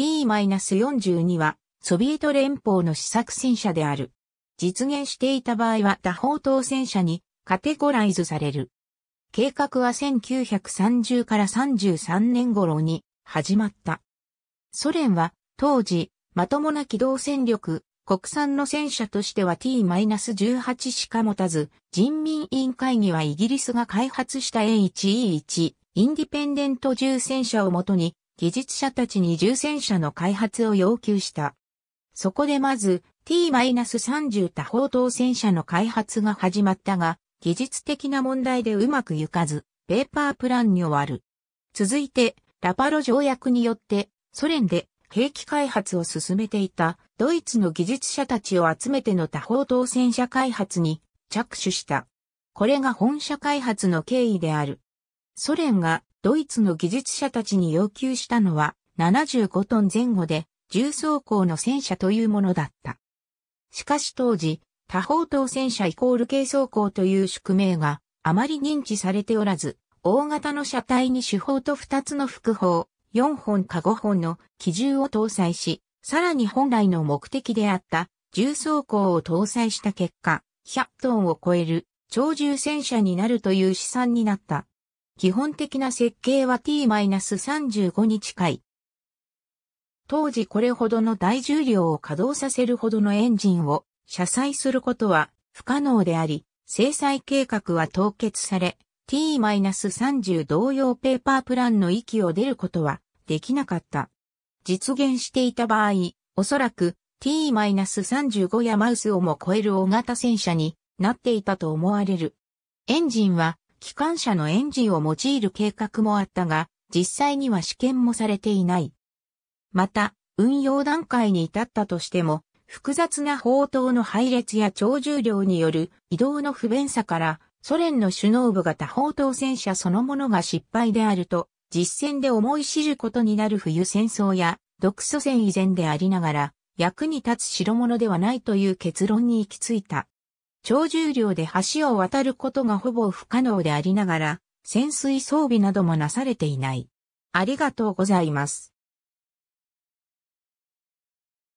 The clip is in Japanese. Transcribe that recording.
T-42 はソビエト連邦の試作戦車である。実現していた場合は多方当戦車にカテゴライズされる。計画は1930から33年頃に始まった。ソ連は当時まともな機動戦力、国産の戦車としては T-18 しか持たず、人民委員会議はイギリスが開発した A1E1 インディペンデント重戦車をもとに技術者たちに重戦車の開発を要求した。そこでまず T-30 多方当戦車の開発が始まったが、技術的な問題でうまくいかず、ペーパープランに終わる。続いて、ラパロ条約によって、ソ連で兵器開発を進めていたドイツの技術者たちを集めての多方当戦車開発に着手した。これが本社開発の経緯である。ソ連がドイツの技術者たちに要求したのは75トン前後で重装甲の戦車というものだった。しかし当時、多方等戦車イコール軽装甲という宿命があまり認知されておらず、大型の車体に主砲と2つの副砲、4本か5本の機銃を搭載し、さらに本来の目的であった重装甲を搭載した結果、100トンを超える超重戦車になるという試算になった。基本的な設計は t-35 に近い。当時これほどの大重量を稼働させるほどのエンジンを車載することは不可能であり、制裁計画は凍結され、t-30 同様ペーパープランの域を出ることはできなかった。実現していた場合、おそらく t-35 やマウスをも超える大型戦車になっていたと思われる。エンジンは機関車のエンジンを用いる計画もあったが、実際には試験もされていない。また、運用段階に至ったとしても、複雑な砲塔の配列や超重量による移動の不便さから、ソ連の首脳部が多砲塔戦車そのものが失敗であると、実戦で思い知ることになる冬戦争や、独ソ戦以前でありながら、役に立つ代物ではないという結論に行き着いた。超重量で橋を渡ることがほぼ不可能でありながら、潜水装備などもなされていない。ありがとうございます。